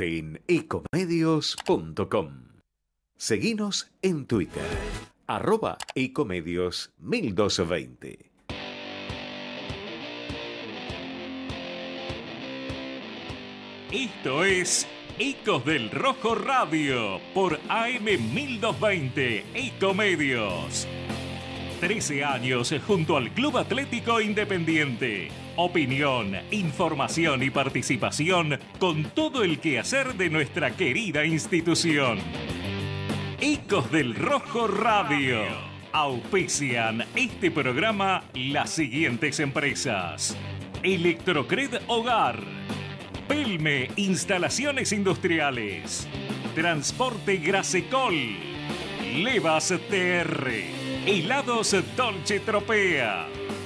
en ecomedios.com. Seguinos en Twitter, arroba ecomedios 1220. Esto es Ecos del Rojo Radio por AM 1220 Ecomedios. 13 años junto al Club Atlético Independiente opinión, información y participación con todo el quehacer de nuestra querida institución. Ecos del Rojo Radio. Auspician este programa las siguientes empresas. Electrocred Hogar. Pelme Instalaciones Industriales. Transporte Grasecol. Levas TR. Helados Dolce Tropea.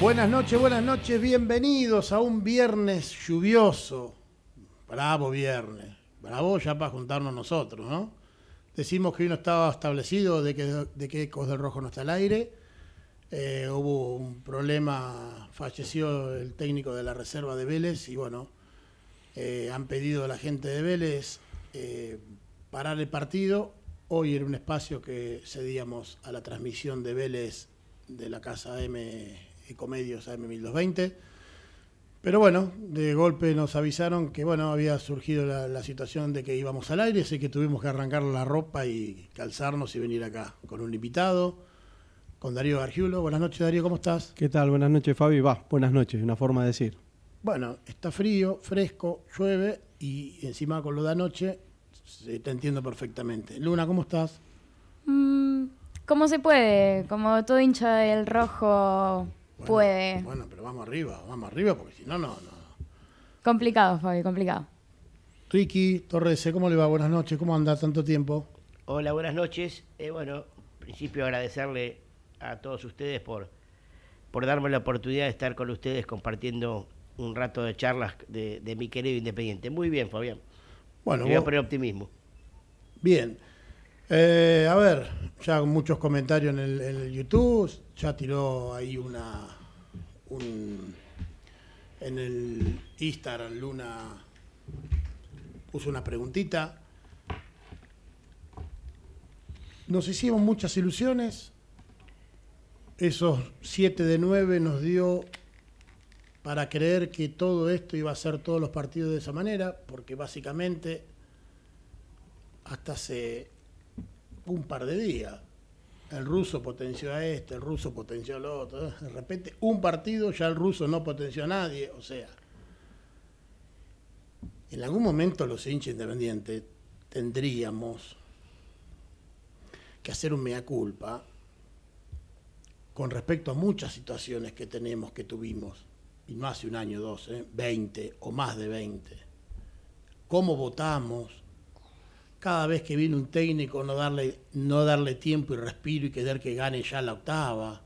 Buenas noches, buenas noches, bienvenidos a un viernes lluvioso. Bravo viernes, bravo ya para juntarnos nosotros, ¿no? Decimos que hoy no estaba establecido de que, de que Ecos del Rojo no está al aire. Eh, hubo un problema, falleció el técnico de la reserva de Vélez y bueno, eh, han pedido a la gente de Vélez eh, parar el partido. Hoy era un espacio que cedíamos a la transmisión de Vélez de la Casa M Ecomedios AM1220. Pero bueno, de golpe nos avisaron que bueno, había surgido la, situación de que íbamos al aire, así que tuvimos que arrancar la ropa y calzarnos y venir acá con un invitado, con Darío Gargiulo. Buenas noches, Darío, ¿cómo estás? ¿Qué tal? Buenas noches, Fabi. Va, buenas noches, una forma de decir. Bueno, está frío, fresco, llueve y encima con lo de anoche te entiendo perfectamente. Luna, ¿cómo estás? Mm, ¿Cómo se puede? Como todo hincha del rojo puede. Bueno, pero vamos arriba, vamos arriba, porque si no, no, no. Complicado, Fabi, complicado. Ricky Torres, ¿eh? ¿cómo le va? Buenas noches, ¿cómo anda tanto tiempo? Hola, buenas noches. Eh, bueno, en principio agradecerle a todos ustedes por, por darme la oportunidad de estar con ustedes compartiendo un rato de charlas de, mi querido Independiente. Muy bien, Fabián. Bueno, el optimismo. Bien. Eh, a ver, ya muchos comentarios en el, YouTube, ya tiró ahí una... en el Instagram Luna puso una preguntita. Nos hicimos muchas ilusiones. Esos 7 de 9 nos dio para creer que todo esto iba a ser todos los partidos de esa manera, porque básicamente hasta se un par de días. El ruso potenció a este, el ruso potenció al otro. De repente, un partido ya el ruso no potenció a nadie. O sea, en algún momento los hinchas independientes tendríamos que hacer un mea culpa con respecto a muchas situaciones que tenemos, que tuvimos, y no hace un año o dos, 20 eh, o más de 20. ¿Cómo votamos? cada vez que viene un técnico no darle, no darle tiempo y respiro y querer que gane ya la octava.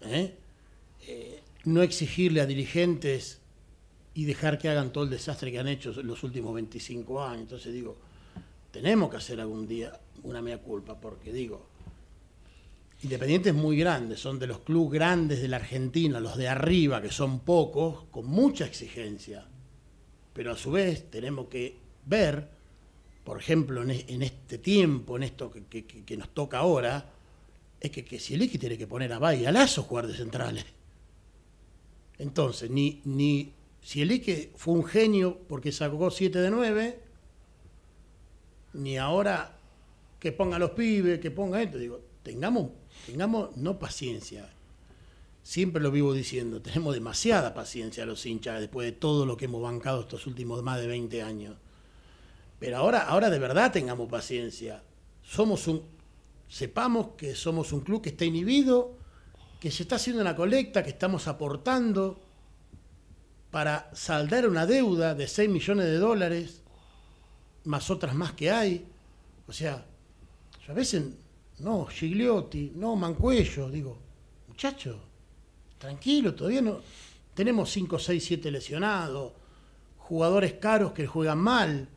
¿eh? Eh, no exigirle a dirigentes y dejar que hagan todo el desastre que han hecho en los últimos 25 años. Entonces digo, tenemos que hacer algún día una mea culpa, porque digo, Independiente es muy grande, son de los clubes grandes de la Argentina, los de arriba, que son pocos, con mucha exigencia. Pero a su vez tenemos que ver por ejemplo, en, este tiempo, en esto que, nos toca ahora, es que, el x tiene que poner a Bay a Lazo centrales. Entonces, ni, ni Silic fue un genio porque sacó 7 de 9, ni ahora que ponga los pibes, que ponga esto. Digo, tengamos, tengamos no paciencia. Siempre lo vivo diciendo, tenemos demasiada paciencia los hinchas después de todo lo que hemos bancado estos últimos más de 20 años. Pero ahora, ahora de verdad tengamos paciencia. Somos un, sepamos que somos un club que está inhibido, que se está haciendo una colecta, que estamos aportando para saldar una deuda de 6 millones de dólares, más otras más que hay. O sea, a veces, no, Gigliotti, no, Mancuello, digo, muchacho, tranquilo, todavía no. Tenemos 5, 6, 7 lesionados, jugadores caros que juegan mal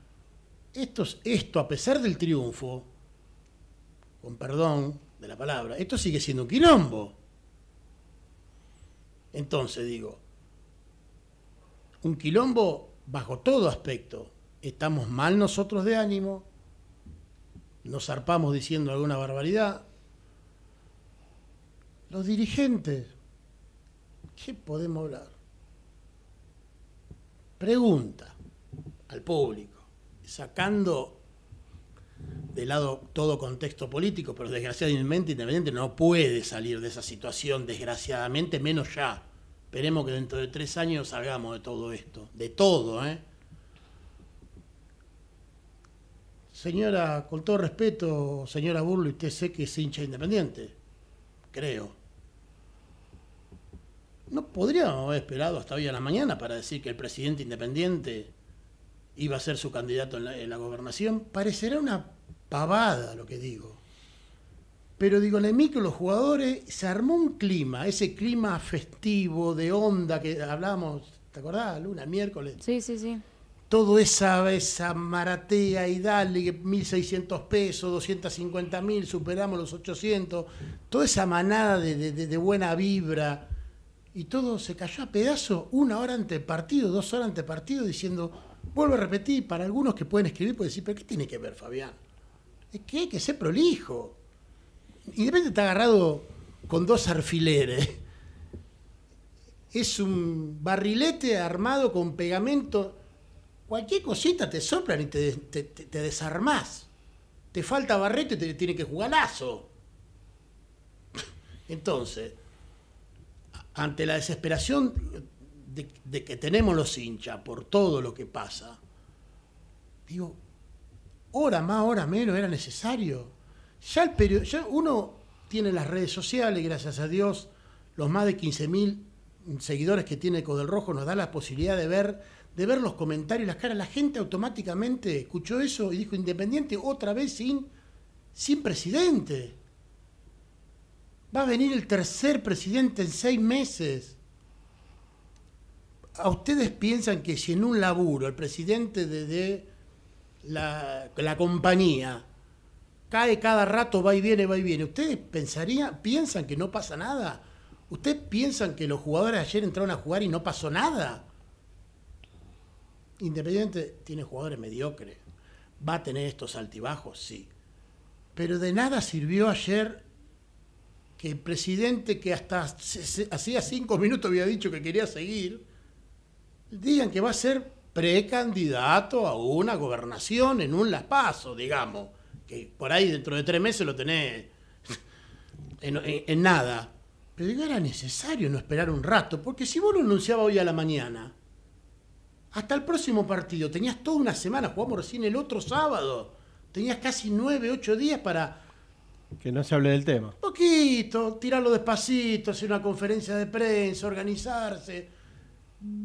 esto, a pesar del triunfo, con perdón de la palabra, esto sigue siendo un quilombo. Entonces digo, un quilombo bajo todo aspecto. Estamos mal nosotros de ánimo, nos zarpamos diciendo alguna barbaridad. Los dirigentes, ¿qué podemos hablar? Pregunta al público sacando de lado todo contexto político, pero desgraciadamente Independiente no puede salir de esa situación, desgraciadamente, menos ya. Esperemos que dentro de tres años salgamos de todo esto, de todo, ¿eh? Señora, con todo respeto, señora Burlo, usted sé que es hincha independiente, creo. ¿No podríamos haber esperado hasta hoy a la mañana para decir que el presidente independiente iba a ser su candidato en la, gobernación. Parecerá una pavada lo que digo. Pero digo, en el micro los jugadores se armó un clima, ese clima festivo, de onda que hablábamos ¿te acordás? Luna, miércoles. Sí, sí, sí. Todo esa, esa maratea y dale, 1.600 pesos, 250.000 superamos los 800, toda esa manada de, de, buena vibra, y todo se cayó a pedazos una hora ante partido, dos horas ante partido, diciendo, Vuelvo a repetir, para algunos que pueden escribir, pueden decir, pero ¿qué tiene que ver Fabián? Es que hay que ser prolijo. Y de repente está agarrado con dos alfileres. Es un barrilete armado con pegamento. Cualquier cosita te soplan y te, desarmás. Te falta barrete y te tiene que jugar lazo. Entonces, ante la desesperación de, que tenemos los hinchas por todo lo que pasa, digo, hora más, hora menos era necesario. Ya, el periodo, ya uno tiene las redes sociales, gracias a Dios, los más de 15.000 seguidores que tiene Codel Rojo nos da la posibilidad de ver, de ver los comentarios, las caras. La gente automáticamente escuchó eso y dijo Independiente otra vez sin, sin presidente. Va a venir el tercer presidente en seis meses. ¿a ustedes piensan que si en un laburo el presidente de, la, compañía cae cada rato, va y viene, va y viene, ¿ustedes pensarían, piensan que no pasa nada? ¿Ustedes piensan que los jugadores ayer entraron a jugar y no pasó nada? Independiente tiene jugadores mediocres, va a tener estos altibajos, sí. Pero de nada sirvió ayer que el presidente que hasta hacía cinco minutos había dicho que quería seguir, digan que va a ser precandidato a una gobernación en un Las Paso, digamos, que por ahí dentro de tres meses lo tenés en, nada. Pero era necesario no esperar un rato, porque si vos lo anunciabas hoy a la mañana, hasta el próximo partido, tenías toda una semana, jugamos recién el otro sábado, tenías casi nueve, ocho días para... Que no se hable del tema. Poquito, tirarlo despacito, hacer una conferencia de prensa, organizarse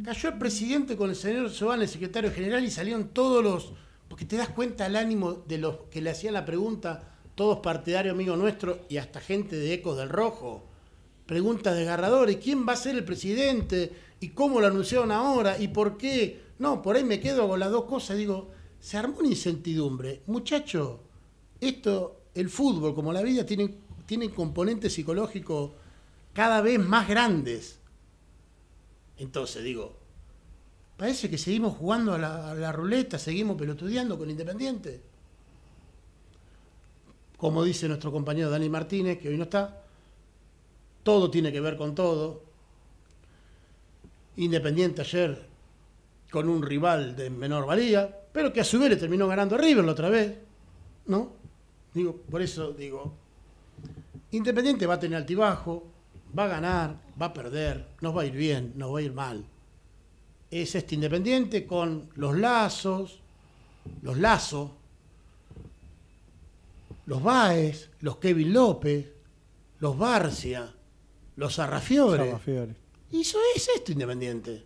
Cayó el presidente con el señor Sobán, el secretario general, y salieron todos los. Porque te das cuenta el ánimo de los que le hacían la pregunta, todos partidarios amigos nuestros y hasta gente de Ecos del Rojo. Preguntas desgarradoras: ¿quién va a ser el presidente? ¿Y cómo lo anunciaron ahora? ¿Y por qué? No, por ahí me quedo con las dos cosas. Digo, se armó una incertidumbre. Muchacho, esto, el fútbol como la vida, tiene tienen componentes psicológicos cada vez más grandes. Entonces digo, parece que seguimos jugando a la, ruleta, seguimos pelotudeando con Independiente. Como dice nuestro compañero Dani Martínez, que hoy no está, todo tiene que ver con todo. Independiente ayer con un rival de menor valía, pero que a su vez le terminó ganando a River la otra vez, ¿no? Digo, por eso digo, Independiente va a tener altibajo, va a ganar, va a perder, nos va a ir bien, nos va a ir mal. Es este Independiente con los lazos, los lazos, los Baez, los Kevin López, los Barcia, los Arrafiores. Y eso es esto Independiente.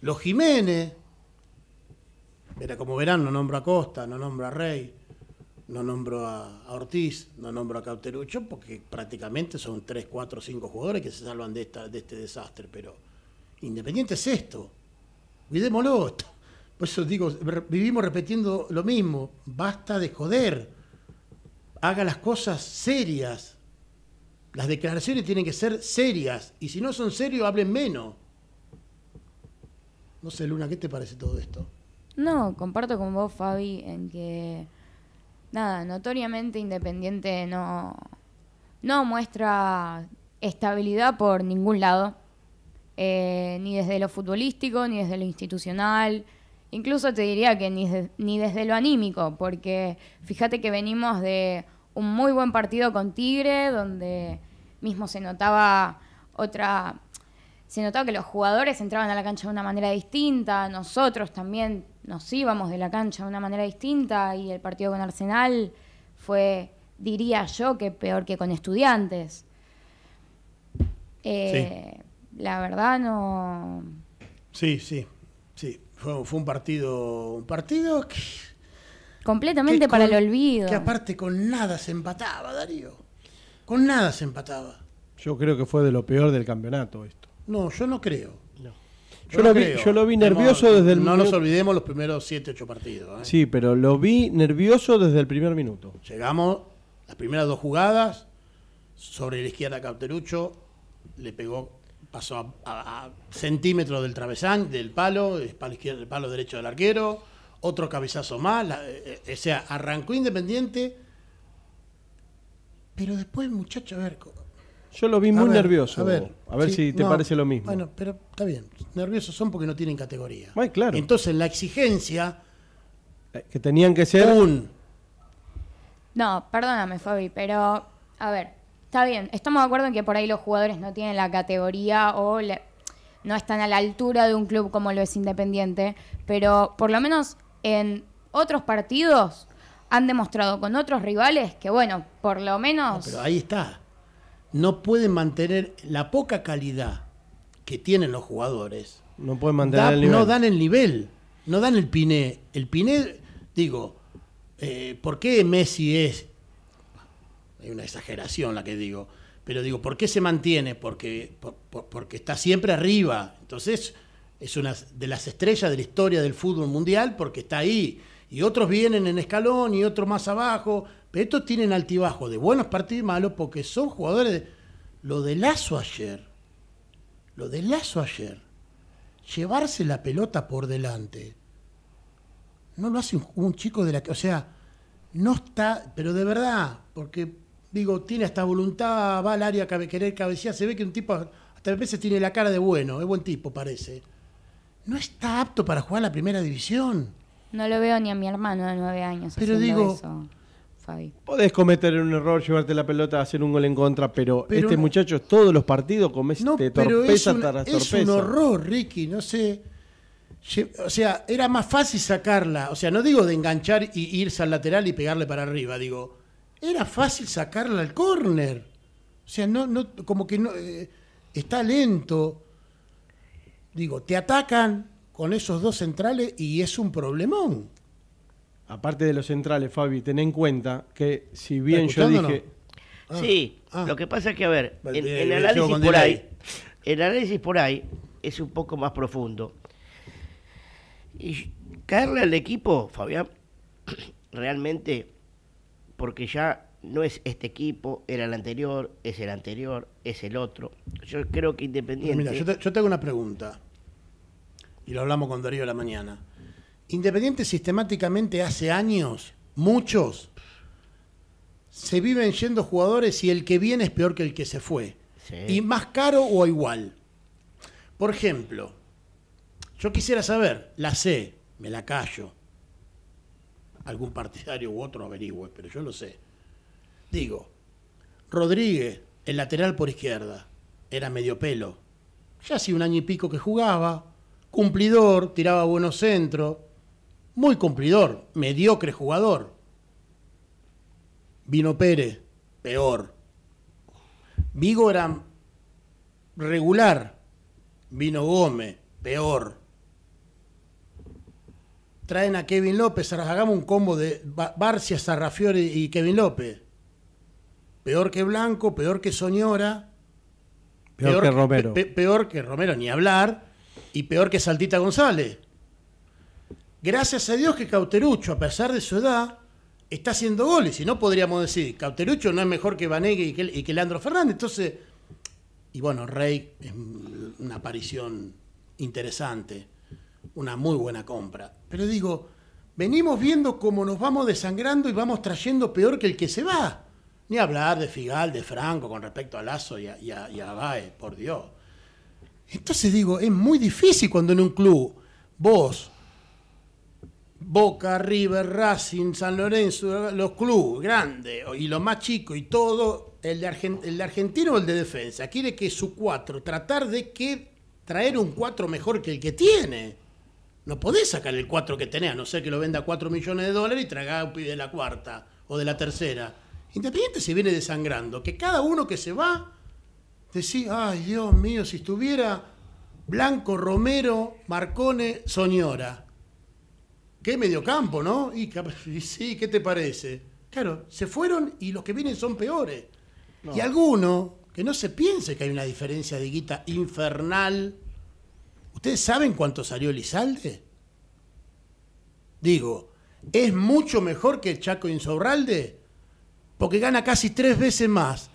Los Jiménez. Mira, como verán, no nombra Costa, no nombra Rey no nombro a, Ortiz, no nombro a Cauterucho, porque prácticamente son tres, cuatro, cinco jugadores que se salvan de, esta, de este desastre. Pero Independiente es esto. Cuidémoslo. Por eso digo, vivimos repitiendo lo mismo. Basta de joder. Haga las cosas serias. Las declaraciones tienen que ser serias. Y si no son serios, hablen menos. No sé, Luna, ¿qué te parece todo esto? No, comparto con vos, Fabi, en que nada, notoriamente Independiente no, no muestra estabilidad por ningún lado, eh, ni desde lo futbolístico, ni desde lo institucional, incluso te diría que ni, ni desde lo anímico, porque fíjate que venimos de un muy buen partido con Tigre, donde mismo se notaba otra se notaba que los jugadores entraban a la cancha de una manera distinta, nosotros también nos íbamos de la cancha de una manera distinta y el partido con Arsenal fue, diría yo, que peor que con estudiantes. Eh, la verdad no... Sí, sí, sí. Fue, un partido, un partido que... Completamente para el olvido. Que aparte con nada se empataba, Darío. Con nada se empataba. Yo creo que fue de lo peor del campeonato esto. No, yo no creo. Yo, lo, vi, nervioso desde el No nos olvidemos los primeros 7, 8 partidos. ¿eh? Sí, pero lo vi nervioso desde el primer minuto. Llegamos, las primeras dos jugadas, sobre la izquierda Cauterucho, le pegó, pasó a, centímetros del travesán, del palo, del palo, palo derecho del arquero, otro cabezazo más. Eh, eh, o sea, arrancó Independiente. Pero después, muchacho, a ver, yo lo vi muy nervioso. A ver, a ver si te parece lo mismo. Bueno, pero está bien. Nerviosos son porque no tienen categoría. Ay, claro. Entonces la exigencia... Eh, que tenían que ser... Un... No, perdóname, Fabi, pero... A ver, está bien. Estamos de acuerdo en que por ahí los jugadores no tienen la categoría o no están a la altura de un club como lo es Independiente. Pero por lo menos en otros partidos han demostrado con otros rivales que, bueno, por lo menos... pero ahí está no pueden mantener la poca calidad que tienen los jugadores. No pueden mantener No dan el nivel, no dan el piné. El piné, digo, eh, ¿por qué Messi es... Hay una exageración la que digo, pero digo, ¿por qué se mantiene? Porque, porque está siempre arriba. Entonces, es una de las estrellas de la historia del fútbol mundial porque está ahí. Y otros vienen en escalón y otros más abajo estos tienen altibajos de buenos partidos y malos porque son jugadores de... Lo de Lazo ayer, lo de Lazo ayer, llevarse la pelota por delante, no lo hace un, chico de la... que O sea, no está, pero de verdad, porque digo, tiene hasta voluntad, va al área a querer cabecear, se ve que un tipo hasta a veces tiene la cara de bueno, es buen tipo, parece. No está apto para jugar la primera división. No lo veo ni a mi hermano de nueve años. Pero digo, eso. Puedes Podés cometer un error, llevarte la pelota, hacer un gol en contra, pero, este muchacho todos los partidos comete no, este torpeza es un, horror, Ricky, no sé. O sea, era más fácil sacarla. O sea, no digo de enganchar y irse al lateral y pegarle para arriba, digo, era fácil sacarla al córner. O sea, no, no, como que no, eh, está lento. Digo, te atacan con esos dos centrales y es un problemón aparte de los centrales, Fabi, ten en cuenta que si bien yo dije... sí, ah, ah. lo que pasa es que, a ver, eh, el, análisis por ahí, es un poco más profundo. Y caerle al equipo, Fabián, realmente, porque ya no es este equipo, era el anterior, es el anterior, es el otro. Yo creo que Independiente... Mira, yo tengo una pregunta, y lo hablamos con Darío la mañana. Independiente sistemáticamente hace años, muchos, se viven yendo jugadores y el que viene es peor que el que se fue. Y más caro o igual. Por ejemplo, yo quisiera saber, la sé, me la callo. Algún partidario u otro averigüe, pero yo lo sé. Digo, Rodríguez, el lateral por izquierda, era medio pelo. Ya hacía un año y pico que jugaba, cumplidor, tiraba buenos centros, muy cumplidor, mediocre jugador. Vino Pérez, peor. Vigo era regular. Vino Gómez, peor. Traen a Kevin López, hagamos un combo de Barcia, Sarrafiore y Kevin López. Peor que Blanco, peor que Soñora. Peor, que Romero. peor que Romero, ni hablar. Y peor que Saltita González. Gracias a Dios que Cauterucho, a pesar de su edad, está haciendo goles. Y no, podríamos decir, Cauterucho no es mejor que Vanegue y que, Leandro Fernández. Entonces, y bueno, Rey es una aparición interesante, una muy buena compra. Pero digo, venimos viendo cómo nos vamos desangrando y vamos trayendo peor que el que se va. Ni hablar de Figal, de Franco con respecto a Lazo y a, y a por Dios. Entonces digo, es muy difícil cuando en un club vos Boca, River, Racing, San Lorenzo, los clubes grandes y los más chicos y todo, el de, argentino o el de defensa, quiere que su cuatro, tratar de que traer un cuatro mejor que el que tiene. No podés sacar el cuatro que tenés, a no ser que lo venda a 4 millones de dólares y traga un pibe de la cuarta o de la tercera. Independiente se viene desangrando, que cada uno que se va, decía ay Dios mío, si estuviera Blanco, Romero, Marcone, Soñora qué mediocampo, ¿no? Y, sí, ¿qué te parece? Claro, se fueron y los que vienen son peores. Y alguno, que no se piense que hay una diferencia de guita infernal. ¿Ustedes saben cuánto salió Elizalde? Digo, ¿es mucho mejor que el Chaco e Insorralde? Porque gana casi tres veces más.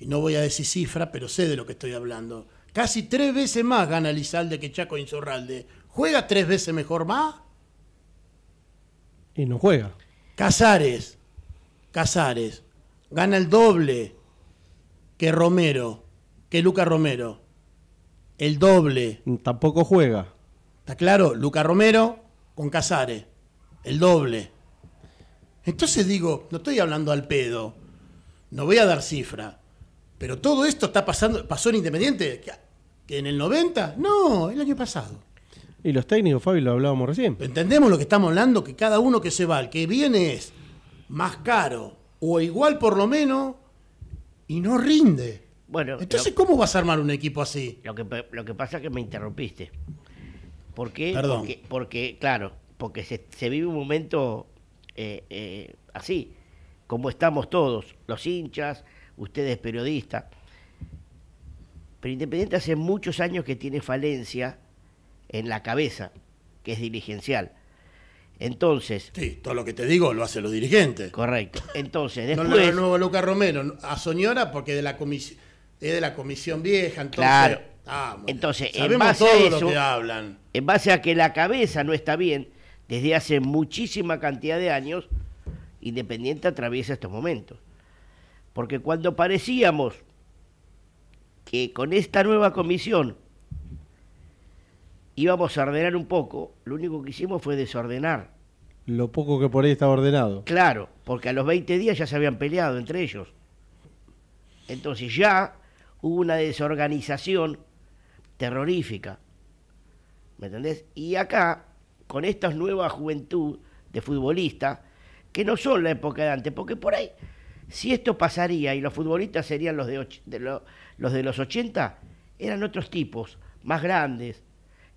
Y no voy a decir cifra, pero sé de lo que estoy hablando. Casi tres veces más gana Lizalde que Chaco e Insorralde. ¿Juega tres veces mejor más? Y no juega. Casares, Casares, gana el doble que Romero, que Luca Romero. El doble. Tampoco juega. ¿Está claro? Luca Romero con Casares. El doble. Entonces digo, no estoy hablando al pedo. No voy a dar cifra. Pero todo esto está pasando, pasó en Independiente. ¿Que en el 90? No, el año pasado. Y los técnicos, Fabi, lo hablábamos recién. Entendemos lo que estamos hablando, que cada uno que se va, el que viene es más caro o igual por lo menos y no rinde. Bueno, entonces cómo vas a armar un equipo así? Lo que lo que pasa es que me interrumpiste. ¿Por qué? Perdón. Porque, claro, porque se, vive un momento eh, eh, así, como estamos todos, los hinchas, ustedes periodistas. Pero Independiente hace muchos años que tiene falencia en la cabeza, que es dirigencial. Entonces. Sí, todo lo que te digo lo hacen los dirigentes. Correcto. Entonces, después. No el Lucas Romero, a Soñora porque de la es de la comisión vieja, entonces. Claro. Ah, entonces, en base a eso, lo que hablan. En base a que la cabeza no está bien desde hace muchísima cantidad de años, Independiente atraviesa estos momentos. Porque cuando parecíamos que con esta nueva comisión íbamos a ordenar un poco, lo único que hicimos fue desordenar. Lo poco que por ahí estaba ordenado. Claro, porque a los 20 días ya se habían peleado entre ellos. Entonces ya hubo una desorganización terrorífica. ¿Me entendés? Y acá, con esta nueva juventud de futbolistas, que no son la época de antes, porque por ahí, si esto pasaría y los futbolistas serían los de, de los de los 80, eran otros tipos, más grandes,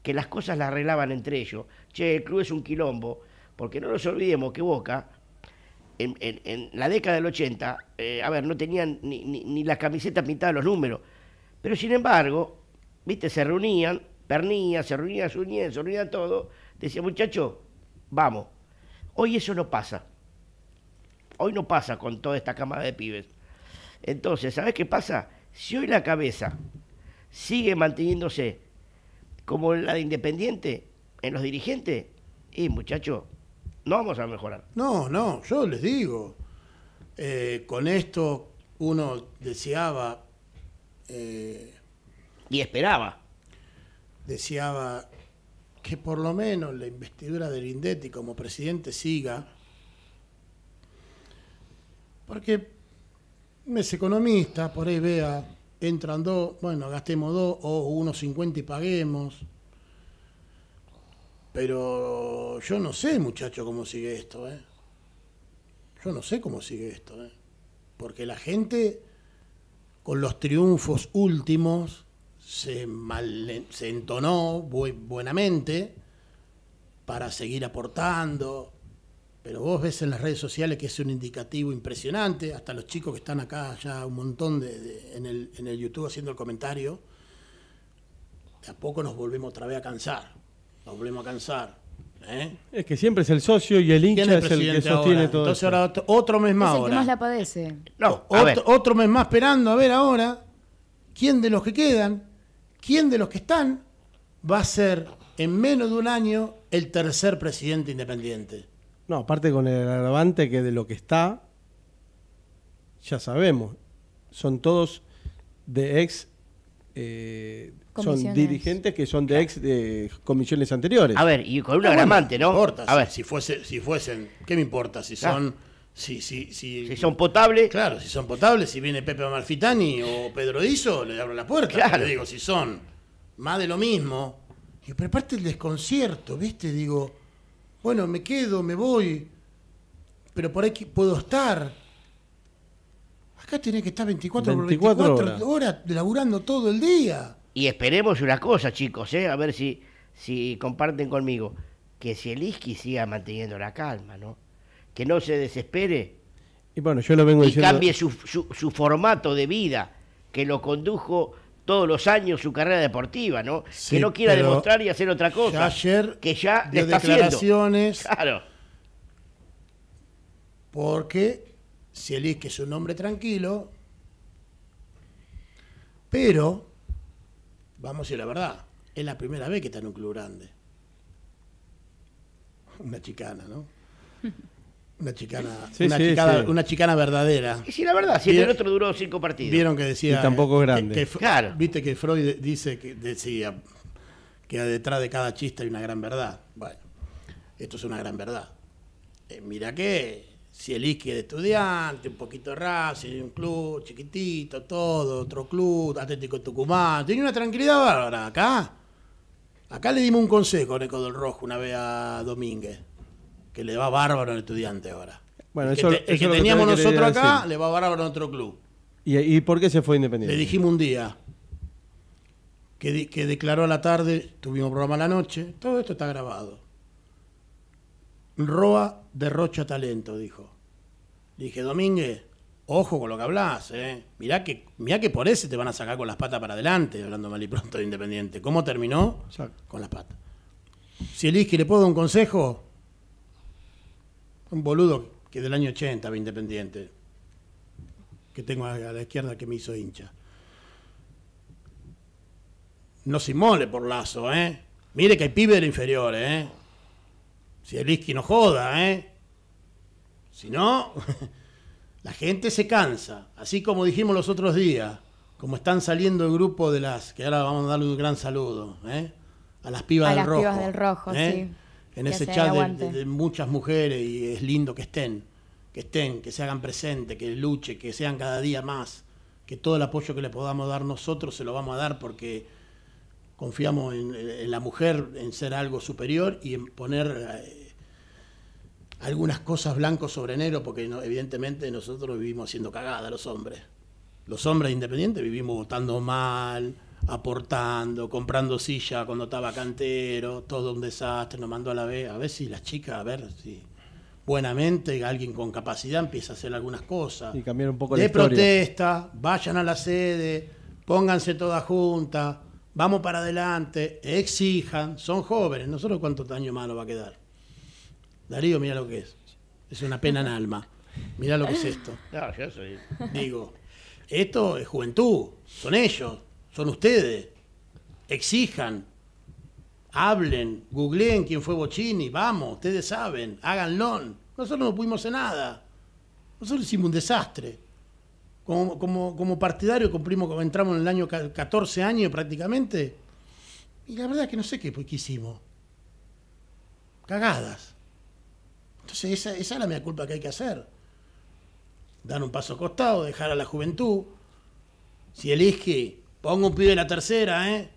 que las cosas las arreglaban entre ellos. Che, el club es un quilombo, porque no nos olvidemos que Boca, en, la década del 80, eh, a ver, no tenían ni, las camisetas pintadas los números, pero sin embargo, viste, se reunían, pernían, se reunían, se reunían, se reunían todo, decía, muchachos, vamos. Hoy eso no pasa. Hoy no pasa con toda esta camada de pibes. Entonces, ¿sabes qué pasa? Si hoy la cabeza sigue manteniéndose como la de Independiente en los dirigentes, y muchachos, no vamos a mejorar. No, no, yo les digo, eh, con esto uno deseaba... Eh, y esperaba. Deseaba que por lo menos la investidura de Lindetti como presidente siga, porque es economista, por ahí vea entran dos, bueno, gastemos dos o unos 50 y paguemos. Pero yo no sé, muchacho, cómo sigue esto, ¿eh? Yo no sé cómo sigue esto, ¿eh? Porque la gente, con los triunfos últimos, se, se entonó buenamente para seguir aportando, pero vos ves en las redes sociales que es un indicativo impresionante, hasta los chicos que están acá ya un montón en, el, YouTube haciendo el comentario, de a poco nos volvemos otra vez a cansar, nos volvemos a cansar, ¿eh? Es que siempre es el socio y el hincha es el, que sostiene todo. Entonces ahora otro, mes más. Es el que más la padece. No, otro, mes más esperando a ver ahora quién de los que quedan, quién de los que están, va a ser en menos de un año el tercer presidente independiente. No, aparte con el agravante que de lo que está, ya sabemos, son todos de ex eh, son dirigentes que son de ex de comisiones anteriores. A ver, y con un agravante, ¿no? a ver. Si, fuese, si fuesen, ¿qué me importa? Si son si, si, si, son potables. Claro, si son potables, si viene Pepe Marfitani o Pedro Iso, le abro la puerta. Claro. Le digo, si son más de lo mismo. Y pero aparte el desconcierto, ¿viste? Digo, bueno, me quedo, me voy, pero por ahí puedo estar. Acá tiene que estar 24, por 24 horas. horas laburando todo el día. Y esperemos una cosa, chicos, ¿eh? a ver si, si comparten conmigo, que si el Isqui siga manteniendo la calma, ¿no? Que no se desespere. Y bueno, yo lo vengo y cambie su, su formato de vida, que lo condujo todos los años su carrera deportiva, ¿no? que no quiera demostrar y hacer otra cosa. que ya dio declaraciones. Claro. Porque si que es un hombre tranquilo, pero, vamos a decir la verdad, es la primera vez que está en un club grande. Una chicana, ¿no? Una chicana, una, chicana verdadera. Y si la verdad, si el otro duró cinco partidos. Vieron que decía. Y tampoco grande. claro. Viste que Freud dice que decía que detrás de cada chiste hay una gran verdad. Bueno, esto es una gran verdad. Eh, mira que si el Isque de estudiante, un poquito de Racing, un club chiquitito, todo, otro club, Atlético Tucumán, tiene una tranquilidad bárbara acá. Acá le dimos un consejo, Neco del Rojo, una vez a Domínguez que le va bárbaro al estudiante ahora. Bueno, el que, que teníamos nosotros acá le va bárbaro a otro club. ¿Y, por qué se fue Independiente? Le dijimos un día que, declaró a la tarde, tuvimos programa a la noche, todo esto está grabado. Roa derrocha talento, dijo. dije, Domínguez, ojo con lo que hablas, ¿eh? Mirá que, que por ese te van a sacar con las patas para adelante, hablando mal y pronto de Independiente. ¿Cómo terminó? Con las patas. Si elige le puedo dar un consejo, un boludo que del año 80 va Independiente, que tengo a la izquierda que me hizo hincha. No se mole por lazo, ¿eh? Mire que hay pibe del inferior, ¿eh? Si el whisky no joda, ¿eh? Si no, la gente se cansa. Así como dijimos los otros días, como están saliendo el grupo de las, que ahora vamos a darle un gran saludo, ¿eh? A las pibas a del las rojo. Pibas del rojo, ¿eh? sí en ese chat de, muchas mujeres y es lindo que estén, que estén, que se hagan presente, que luchen, que sean cada día más, que todo el apoyo que le podamos dar nosotros se lo vamos a dar porque confiamos en, la mujer, en ser algo superior y en poner eh, algunas cosas blancos sobre negro porque evidentemente nosotros vivimos siendo cagadas los hombres. Los hombres independientes vivimos votando mal, aportando, comprando silla cuando estaba cantero, todo un desastre, nos mandó a la vez, a ver si las chicas, a ver si buenamente alguien con capacidad empieza a hacer algunas cosas. Y cambiar un poco de protesta, vayan a la sede, pónganse todas juntas, vamos para adelante, exijan, son jóvenes, nosotros cuántos años más nos va a quedar. Darío, mira lo que es. Es una pena en alma. Mira lo que es esto. Digo, esto es juventud, son ellos son ustedes. Exijan, hablen, googleen quién fue Bochini, vamos, ustedes saben, háganlo. Nosotros no pudimos hacer nada. Nosotros hicimos un desastre. Como, como, como partidario cumplimos, entramos en el año 14 años prácticamente. Y la verdad es que no sé qué, hicimos. Cagadas. Entonces esa, es la mía culpa que hay que hacer. Dar un paso costado, dejar a la juventud. Si elige Pongo un pibe en la tercera, ¿eh?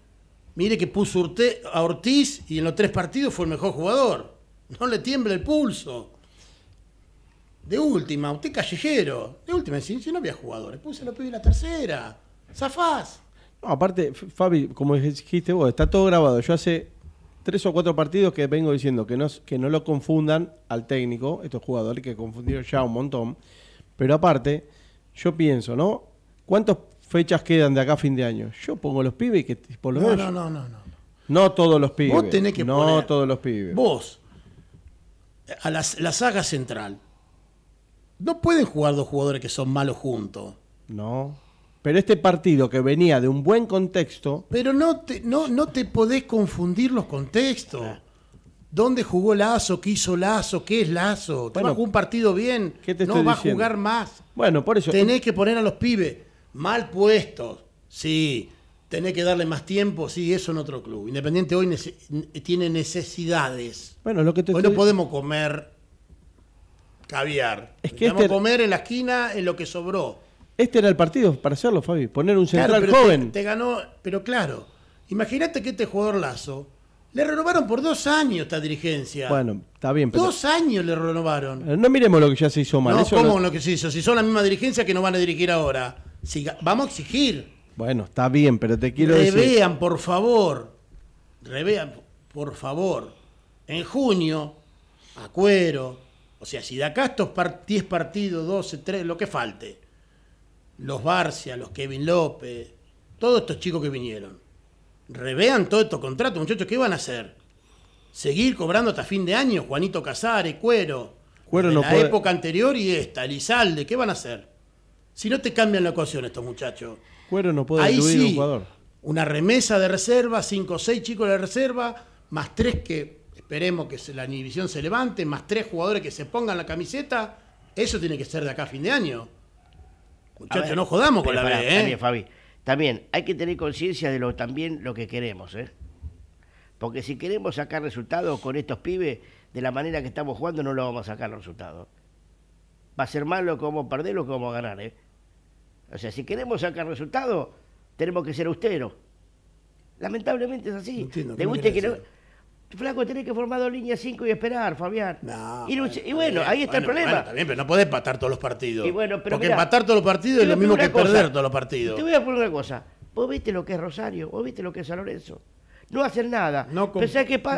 Mire que puso a Ortiz y en los tres partidos fue el mejor jugador. No le tiembla el pulso. De última, usted callejero. De última, si, no había jugadores, puse a los pibes en la tercera. Zafás. No, aparte, Fabi, como dijiste vos, está todo grabado. Yo hace tres o cuatro partidos que vengo diciendo que no, que no lo confundan al técnico, estos jugadores que confundieron ya un montón. Pero aparte, yo pienso, ¿no? ¿Cuántos fechas quedan de acá a fin de año. Yo pongo los pibes y que por lo no, No, no, no, no. todos los pibes. Vos tenés que no poner. todos los pibes. Vos, a la saga central, no pueden jugar dos jugadores que son malos juntos. No. Pero este partido que venía de un buen contexto. Pero no te, no, no te podés confundir los contextos. Ah. ¿Dónde jugó Lazo? ¿Qué hizo Lazo? ¿Qué es Lazo? ¿Te algún partido bien? no va a jugar más. Bueno, por eso. Tenés que poner a los pibes mal puestos, sí, tenés que darle más tiempo, sí, eso en otro club. Independiente hoy tiene necesidades. Bueno, lo que te Hoy no podemos comer caviar. Es que podemos este comer en la esquina en lo que sobró. Este era el partido para hacerlo, Fabi, poner un central joven. Te, ganó, pero claro, imagínate que este jugador Lazo le renovaron por dos años esta dirigencia. Bueno, está bien. Pero... Dos años le renovaron. Eh, no miremos lo que ya se hizo mal. No, ¿cómo lo que se hizo? Si son la misma dirigencia que nos van a dirigir ahora vamos a exigir. Bueno, está bien, pero te quiero revean, decir. por favor. Revean, por favor. En junio, a cuero. O sea, si de acá estos 10 partidos, 12, 3, lo que falte. Los Barcia, los Kevin López, todos estos chicos que vinieron. Revean todos estos contratos, muchachos, ¿qué van a hacer? ¿Seguir cobrando hasta fin de año? Juanito Casares, Cuero. Cuero la época anterior y esta, Elizalde, ¿qué van a hacer? Si no te cambian la ecuación estos muchachos. Cuero no puede Ahí un jugador. Una remesa de reserva, cinco o seis chicos de reserva, más tres que esperemos que la división se levante, más tres jugadores que se pongan la camiseta. Eso tiene que ser de acá a fin de año. Muchachos, no jodamos con la B, ¿eh? También, Fabi. También hay que tener conciencia de lo también lo que queremos, ¿eh? Porque si queremos sacar resultados con estos pibes, de la manera que estamos jugando, no lo vamos a sacar los resultados. Va a ser malo como perderlo, como ganar, ¿eh? O sea, si queremos sacar resultados, tenemos que ser austeros. Lamentablemente es así. que Flaco, tenés que formar dos líneas cinco y esperar, Fabián. y, bueno, ahí está el problema. también, pero no podés empatar todos los partidos. porque empatar todos los partidos es lo mismo que perder todos los partidos. Te voy a poner una cosa. Vos viste lo que es Rosario, vos viste lo que es San Lorenzo no hacen nada. No, que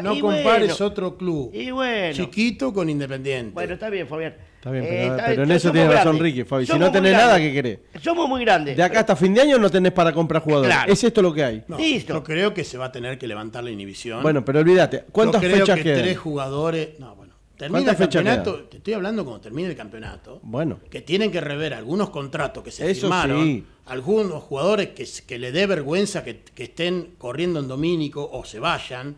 no compares otro club y bueno, chiquito con Independiente. Bueno, está bien, Fabián. Está bien, eh, pero, en eso tiene razón Ricky, Fabi. si no tenés nada, ¿qué querés? Somos muy grandes. De acá hasta fin de año no tenés para comprar jugadores. Es esto lo que hay. Yo creo que se va a tener que levantar la inhibición. Bueno, pero olvídate. ¿Cuántas creo que tres jugadores... No, bueno. Termina el campeonato, te estoy hablando cuando termine el campeonato. Bueno. Que tienen que rever algunos contratos que se Eso firmaron, algunos jugadores que, que le dé vergüenza que, estén corriendo en Domínico o se vayan,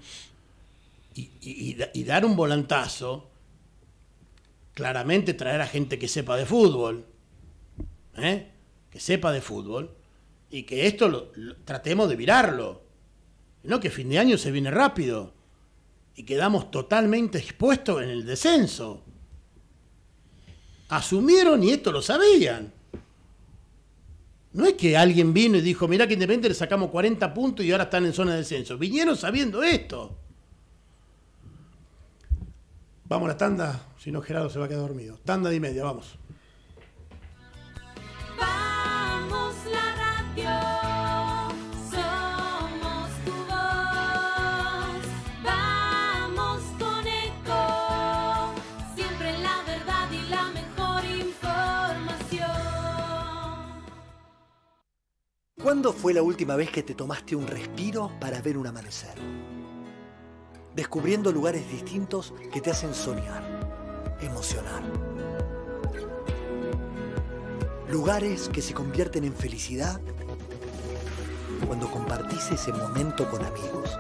y dar un volantazo claramente traer a gente que sepa de fútbol, ¿eh? que sepa de fútbol, y que esto tratemos de virarlo. No que fin de año se viene rápido y quedamos totalmente expuestos en el descenso. Asumieron y esto lo sabían. No es que alguien vino y dijo, mirá que Independiente le sacamos 40 puntos y ahora están en zona de descenso. Vinieron sabiendo esto. Vamos a la tanda. Si no, Gerardo se va a quedar dormido. Tanda y media, vamos. Vamos la radio. Somos Vamos con eco Siempre la la verdad y mejor información ¿Cuándo fue la última vez que te tomaste un respiro para ver un amanecer? Descubriendo lugares distintos que te hacen soñar emocional. Lugares que se convierten en felicidad cuando compartís ese momento con amigos.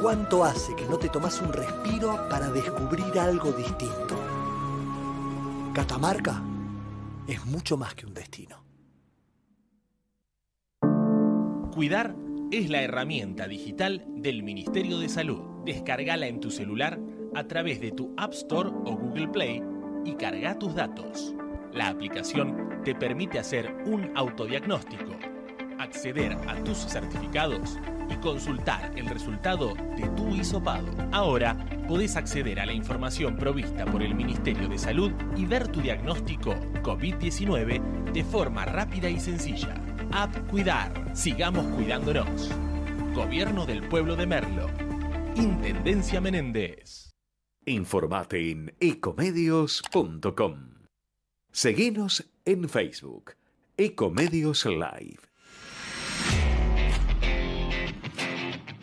¿Cuánto hace que no te tomas un respiro para descubrir algo distinto? Catamarca es mucho más que un destino. Cuidar es la herramienta digital del Ministerio de Salud. Descargala en tu celular a través de tu App Store o Google Play y carga tus datos. La aplicación te permite hacer un autodiagnóstico, acceder a tus certificados y consultar el resultado de tu hisopado. Ahora podés acceder a la información provista por el Ministerio de Salud y ver tu diagnóstico COVID-19 de forma rápida y sencilla. App Cuidar. Sigamos cuidándonos. Gobierno del Pueblo de Merlo. Intendencia Menéndez. Informate en ecomedios.com. Seguinos en Facebook, Ecomedios Live.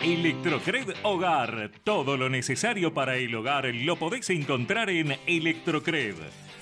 Electrocred Hogar. Todo lo necesario para el hogar lo podéis encontrar en Electrocred.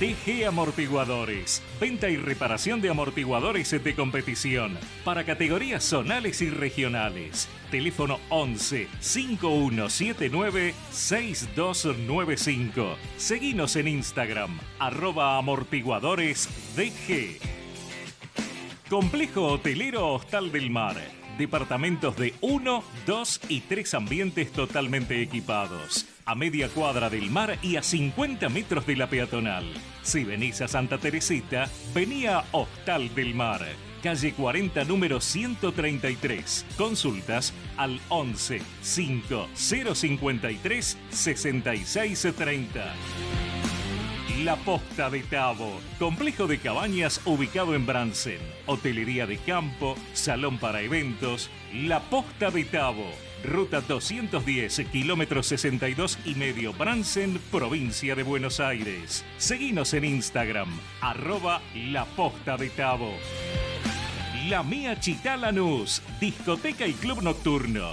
DG Amortiguadores. Venta y reparación de amortiguadores de competición para categorías zonales y regionales. Teléfono 11 5179 6295. Seguimos en Instagram, arroba amortiguadores DG. Complejo Hotelero Hostal del Mar. Departamentos de 1, 2 y 3 ambientes totalmente equipados a media cuadra del mar y a 50 metros de la peatonal. Si venís a Santa Teresita, venía a Hostal del Mar, calle 40, número 133. Consultas al 11 5 053 6630. La Posta de Tabo, complejo de cabañas ubicado en Bransen, hotelería de campo, salón para eventos, La Posta de Tabo Ruta 210, kilómetros 62 y medio, Bransen, provincia de Buenos Aires. seguimos en Instagram, arroba La Posta de Tabo. La Mía Chitalanús, discoteca y club nocturno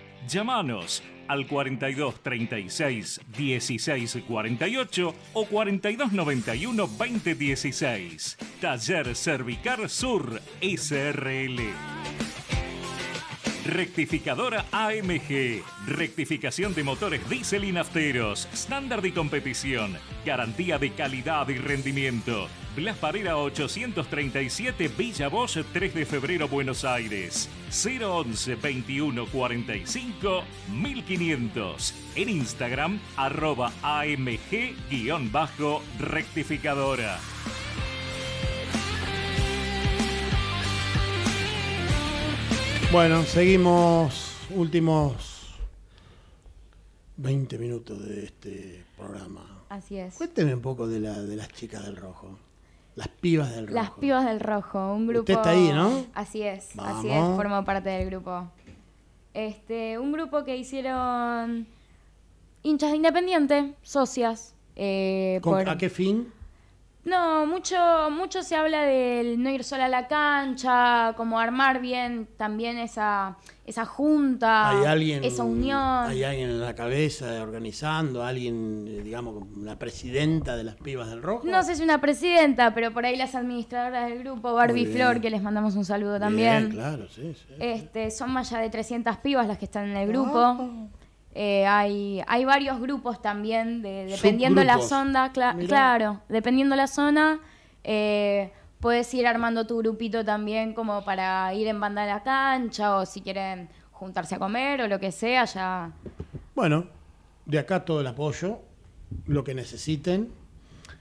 Llámanos al 42 36 16 48 o 42 91 20 16. Taller Cervicar Sur SRL. Rectificadora AMG. Rectificación de motores diésel y nafteros. Estándar y competición. Garantía de calidad y rendimiento. Blas 837 Villa Bosch 3 de febrero Buenos Aires. 011 21 45 1500. En Instagram arroba AMG-rectificadora. Bueno, seguimos últimos 20 minutos de este programa. Así es. Cuénteme un poco de, las chicas del rojo. Las pibas del rojo. Las pibas del rojo, un grupo. Usted está ahí, ¿no? Así es, así es, Forma parte del grupo. Este, un grupo que hicieron hinchas de Independiente, socias. Eh, ¿Con, ¿A qué fin? No, mucho, mucho se habla del no ir sola a la cancha, como armar bien también esa, esa junta, esa unión. Hay alguien en la cabeza organizando, alguien, eh, digamos, la presidenta de las pibas del rojo. No sé si una presidenta, pero por ahí las administradoras del grupo, Barbie Flor, que les mandamos un saludo también. claro, sí, sí, Este, son más allá de 300 pibas las que están en el grupo. Eh, hay, hay varios grupos también, de, dependiendo la zona, claro, dependiendo la zona, eh, puedes ir armando tu grupito también como para ir en banda a la cancha o si quieren juntarse a comer o lo que sea, ya. Bueno, de acá todo el apoyo, lo que necesiten.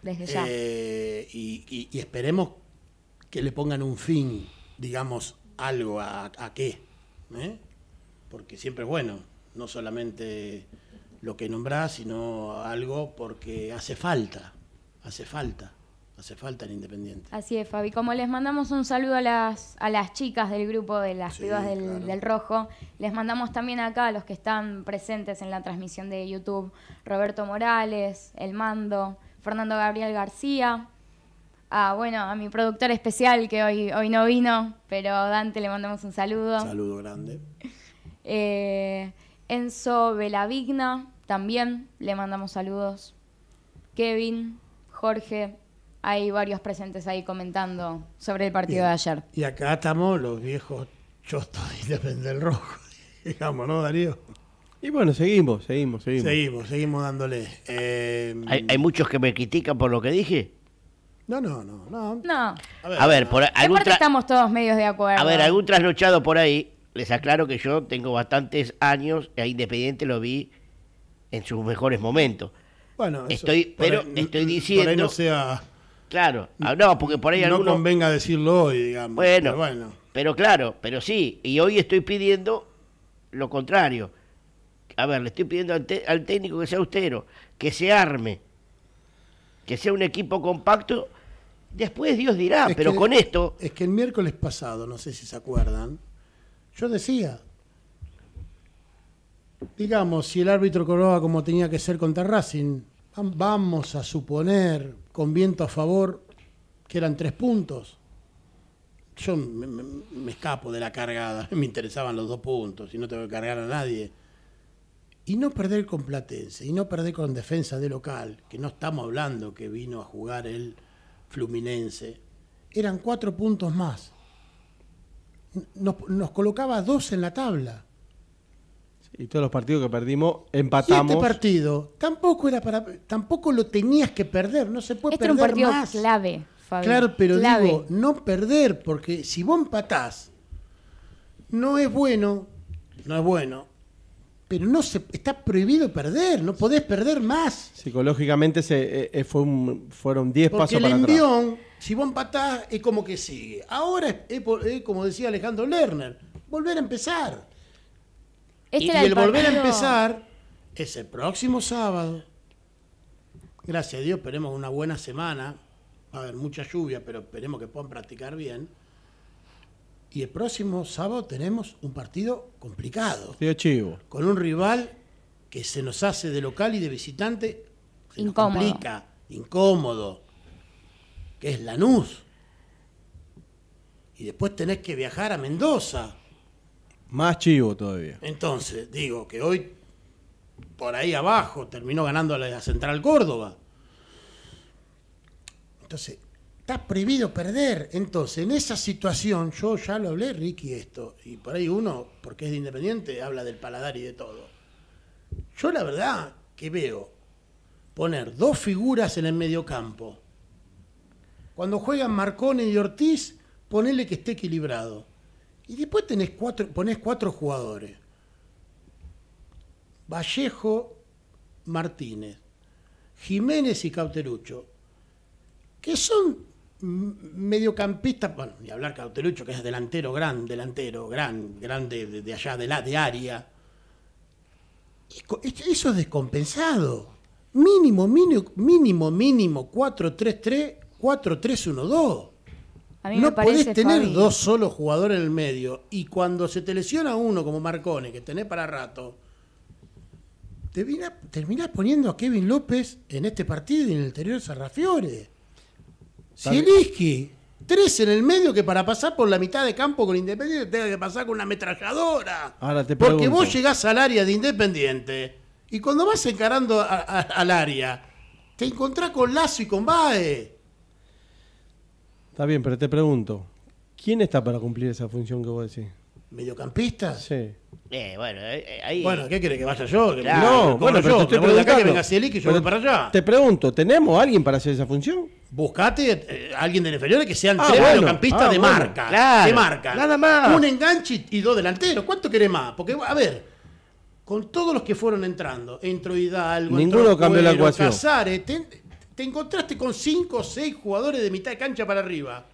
Desde ya. Eh, y, esperemos que le pongan un fin, digamos, algo a qué. Porque siempre es bueno no solamente lo que nombrás, sino algo porque hace falta, hace falta, hace falta el Independiente. Así es, Fabi. Como les mandamos un saludo a las, a las chicas del grupo de las sí, del, Rojo, les mandamos también acá a los que están presentes en la transmisión de YouTube, Roberto Morales, El Mando, Fernando Gabriel García. A, bueno, a mi productor especial que hoy, hoy no vino, pero Dante le mandamos un saludo. saludo grande. Eh, Enzo Velavigna, también le mandamos saludos. Kevin, Jorge, hay varios presentes ahí comentando sobre el partido de ayer. Y acá estamos los viejos chostos de del Rojo, digamos, ¿no, Darío? Y bueno, seguimos, seguimos, seguimos. Seguimos, seguimos dándole. Eh, ¿Hay, muchos que me critican por lo que dije? No, no, no. No. A ver, por, algún estamos todos medios de acuerdo. A ver, algún trasnochado por ahí les aclaro que yo tengo bastantes años a e Independiente lo vi en sus mejores momentos. Bueno, estoy, pero estoy diciendo. Por ahí no sea. Claro, ah, no, porque por ahí no convenga decirlo hoy, digamos. Bueno, pero claro, pero sí, y hoy estoy pidiendo lo contrario. A ver, le estoy pidiendo al, técnico que sea austero, que se arme, que sea un equipo compacto. Después Dios dirá, pero con esto. Es que el miércoles pasado, no sé si se acuerdan, yo decía, digamos, si el árbitro cobraba como tenía que ser contra Racing, vamos a suponer, con viento a favor, que eran tres puntos. Yo me, me escapo de la cargada, me interesaban los dos puntos y no tengo que cargar a nadie. Y no perder con Platense, y no perder con defensa de local, que no estamos hablando que vino a jugar el Fluminense, eran cuatro puntos más nos, colocaba dos en la tabla. Y todos los partidos que perdimos este empatamos. este partido tampoco era para tampoco lo tenías que perder, no se puede este perder más. clave, Claro, pero digo, no perder porque si vos empatás no es bueno, no es bueno pero no se está prohibido perder, no podés perder más. Psicológicamente se, eh, eh, fueron 10 pasos para el envión, si vos empatás, es como que sigue. Ahora es, como decía Alejandro Lerner, volver a empezar. Este y, el, volver a empezar es el próximo sábado. Gracias a Dios, esperemos una buena semana. Va a haber mucha lluvia, pero esperemos que puedan practicar bien y el próximo sábado tenemos un partido complicado. De chivo. Con un rival que se nos hace de local y de visitante se incómodo. incómodo, que es Lanús. Y después tenés que viajar a Mendoza. Más chivo todavía. Entonces, digo que hoy por ahí abajo terminó ganando la Central Córdoba. Entonces, está prohibido perder. Entonces, en esa situación, yo ya lo hablé, Ricky, esto, y por ahí uno, porque es de independiente, habla del paladar y de todo. Yo la verdad que veo poner dos figuras en el medio campo Cuando juegan Marcone y Ortiz, ponele que esté equilibrado. Y después tenés cuatro, ponés cuatro jugadores. Vallejo, Martínez, Jiménez y Cauterucho, que son mediocampista, bueno, y hablar Cautelucho, que es delantero, gran delantero, gran, grande de, allá, de la de área. Eso es descompensado. Mínimo, mínimo, mínimo, mínimo, 4-3-3, 4-3-1-2. No puedes tener dos solos jugadores en el medio. Y cuando se te lesiona uno, como Marcone, que tenés para rato, te terminás poniendo a Kevin López en este partido y en el interior a Sarrafiore. Si Zielinski. Tres en el medio que para pasar por la mitad de campo con Independiente tenga que pasar con una ametralladora. Ahora Porque vos llegás al área de Independiente y cuando vas encarando al área, te encontrás con Lazo y con Bae. Está bien, pero te pregunto, ¿quién está para cumplir esa función que vos decís? ¿Mediocampista? Sí. Eh, bueno, eh, eh, ahí. Bueno, ¿qué quiere que vaya yo? no, bueno, pero estoy preguntando. Acá que venga yo para allá. Te pregunto, ¿tenemos alguien para hacer esa función? Buscate a eh, alguien del inferior que sea ah, tres bueno. Ah, de marca. Claro, de marca. Nada más. Un enganche y dos delanteros. ¿Cuánto querés más? Porque, a ver, con todos los que fueron entrando, entró Hidalgo, Ninguno entró la te, encontraste con cinco o seis jugadores de mitad de cancha para arriba.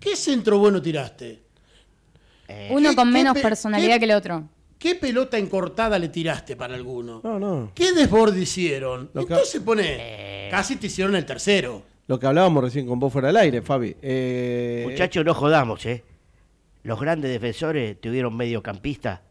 ¿Qué centro bueno tiraste? Eh. Uno con menos personalidad que el otro. ¿Qué pelota encortada le tiraste para alguno? No, no. ¿Qué desborde hicieron? Entonces pone, eh. casi te hicieron el tercero lo que hablábamos recién con vos fuera del aire, Fabi. Eh, Muchachos, no jodamos, ¿eh? Los grandes defensores tuvieron mediocampista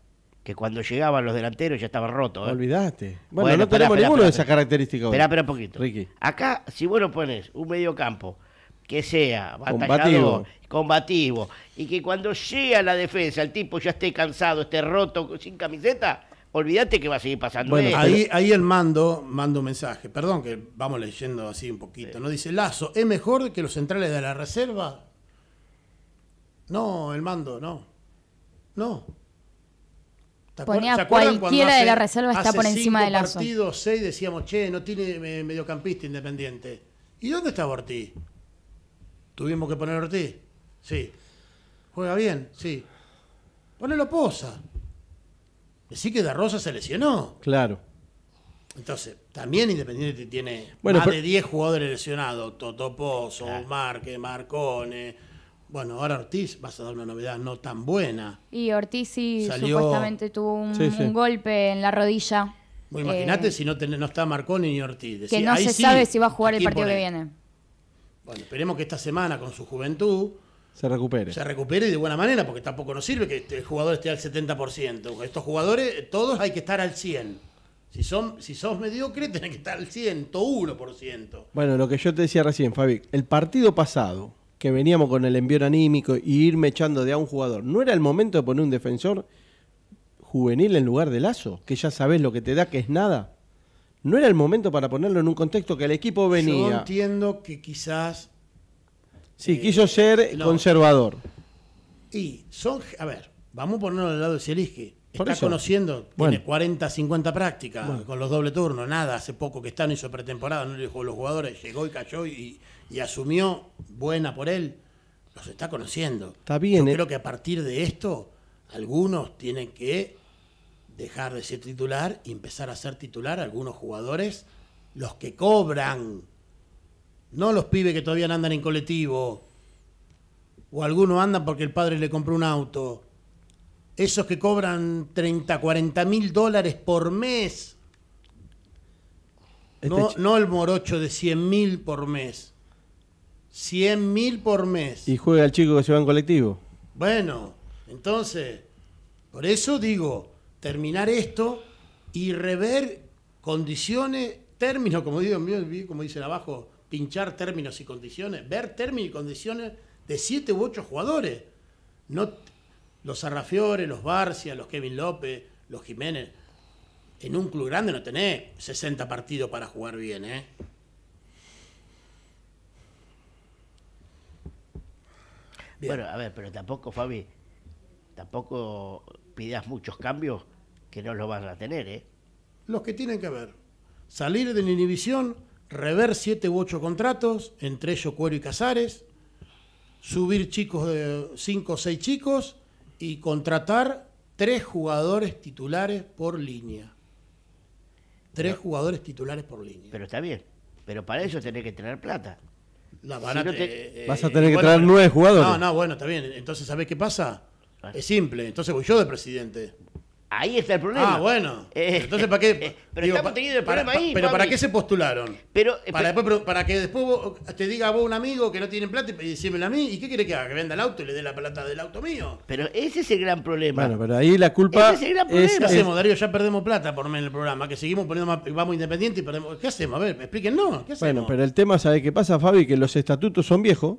que cuando llegaban los delanteros ya estaban rotos. ¿eh? Olvidaste. Bueno, no tenemos ninguno de esas características. Espera, espera un poquito. Ricky. Acá, si vos no pones un mediocampo que sea combativo. combativo, y que cuando llega la defensa el tipo ya esté cansado, esté roto, sin camiseta, olvídate que va a seguir pasando Ahí, el mando manda un mensaje, perdón que vamos leyendo así un poquito, ¿no? Dice, Lazo, ¿es mejor que los centrales de la reserva? No, el mando, no. No. Ponía acuerdas? cualquiera de la reserva está por encima de Lazo. partido, 6 decíamos, che, no tiene eh, mediocampista independiente. ¿Y dónde está Ortiz? Tuvimos que poner Ortiz. Sí. Juega bien, sí. Ponelo la posa. Sí que De Rosa se lesionó. Claro. Entonces, también Independiente tiene más de 10 jugadores lesionados. Toto Pozo, Marque, Marcone. Bueno, ahora Ortiz vas a dar una novedad no tan buena. Y Ortiz sí supuestamente tuvo un, golpe en la rodilla. Imagínate eh, si no, está Marcone ni Ortiz. que no se sabe si va a jugar el partido que viene. Bueno, esperemos que esta semana con su juventud se recupere. Se recupere de buena manera, porque tampoco nos sirve que el este jugador esté al 70%. Estos jugadores, todos hay que estar al 100%. Si, son, si sos mediocre, tenés que estar al 101%. Bueno, lo que yo te decía recién, Fabi, el partido pasado, que veníamos con el envío anímico y irme echando de a un jugador, ¿no era el momento de poner un defensor juvenil en lugar de Lazo? Que ya sabés lo que te da, que es nada. ¿No era el momento para ponerlo en un contexto que el equipo venía? Yo entiendo que quizás Sí, quiso eh, ser conservador. Y son, a ver, vamos a ponerlo del lado de Sierisky. Está conociendo, tiene 40, 50 prácticas con los doble turnos, nada, hace poco que está, no hizo pretemporada, no le dijo a los jugadores, llegó y cayó y, asumió, buena por él, los está conociendo. Está bien. Yo eh. creo que a partir de esto, algunos tienen que dejar de ser titular y empezar a ser titular algunos jugadores, los que cobran no los pibes que todavía andan en colectivo. O algunos andan porque el padre le compró un auto. Esos que cobran 30, 40 mil dólares por mes. Este no, el morocho de 100 mil por mes. 100 mil por mes. Y juega el chico que se va en colectivo. Bueno, entonces, por eso digo, terminar esto y rever condiciones, términos, como, digo, como dicen abajo, pinchar términos y condiciones, ver términos y condiciones de siete u ocho jugadores. No, los Arrafiores, los Barcia, los Kevin López, los Jiménez. En un club grande no tenés 60 partidos para jugar bien, ¿eh? Bueno, a ver, pero tampoco, Fabi, tampoco pidas muchos cambios que no los van a tener, ¿eh? Los que tienen que ver. Salir de la inhibición, rever siete u ocho contratos, entre ellos Cuero y Casares, subir chicos de cinco o seis chicos y contratar tres jugadores titulares por línea. tres jugadores titulares por línea. Pero está bien, pero para eso tenés que tener plata. Eh, eh, vas a eh, tener que traer nueve jugadores. No, no, bueno, está bien. Entonces, ¿sabés qué pasa? Ah. Es simple, entonces voy yo de presidente. Ahí está el problema. Ah, bueno. Eh, entonces, ¿para qué? Eh, pero estamos teniendo el para, Pero ¿para qué se postularon? Pero, eh, para, después, para que después te diga vos un amigo que no tiene plata y decímelo a mí. ¿Y qué quiere que haga? ¿Que venda el auto y le dé la plata del auto mío? Pero ese es el gran problema. Bueno, pero ahí la culpa. es el ¿Qué hacemos, Darío? Ya perdemos plata por en el programa. Que seguimos poniendo más, Vamos independientes y perdemos. ¿Qué hacemos? A ver, explíquenos. ¿Qué hacemos? Bueno, pero el tema, ¿sabe qué pasa, Fabi? Que los estatutos son viejos.